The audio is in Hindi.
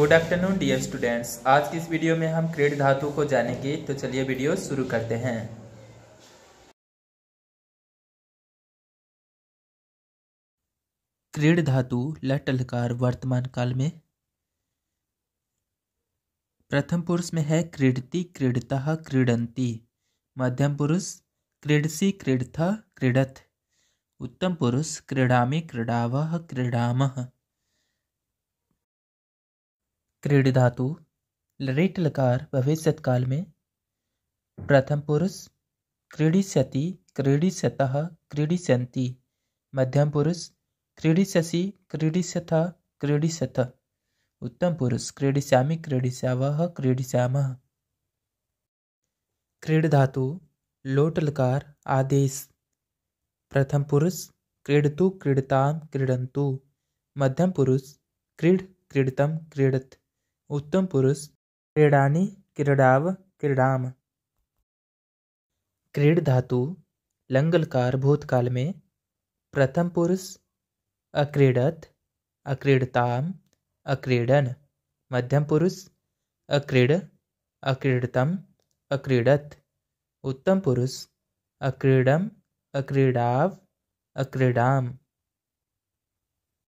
गुड आफ्टरनून डियर स्टूडेंट्स आज की इस वीडियो में हम क्रीड धातु को जानेंगे तो चलिए वीडियो शुरू करते हैं क्रीड धातु लटलकार वर्तमान काल में प्रथम पुरुष में है क्रीडति क्रीडता क्रीडंती मध्यम पुरुष क्रीडसी क्रीडथ क्रीडथ उत्तम पुरुष क्रीडामी क्रीडाव क्रीडाम क्रीड धातु लरेट लकार भविष्य काल में प्रथम पुरुष क्रीडिष्यति क्रीडिष्यतः क्रीडिष्यन्ति मध्यम पुरुष क्रीडिष्यसि क्रीडिष्यथ क्रीडिष्यथ उत्तम पुरुष क्रीडिष्यामि क्रीडिष्यावः क्रीडिष्यामः क्रीड धातु लोट लकार आदेश प्रथम पुरुष क्रीडतु क्रीडताम क्रीडन्तु मध्यम पुरुष क्रीड क्रीडतम क्रीडत उत्तम पुरुष क्रीडानी क्रीडाव क्रीडाम क्रीड धातु लंगलकार भूतकाल में प्रथम पुरुष अक्रीडत अक्रीडताम अक्रीडन मध्यम पुरुष अक्रीड अक्रीडतम अक्रीडत उत्तम पुरुष अक्रीडम अक्रीडाव अक्रीडाम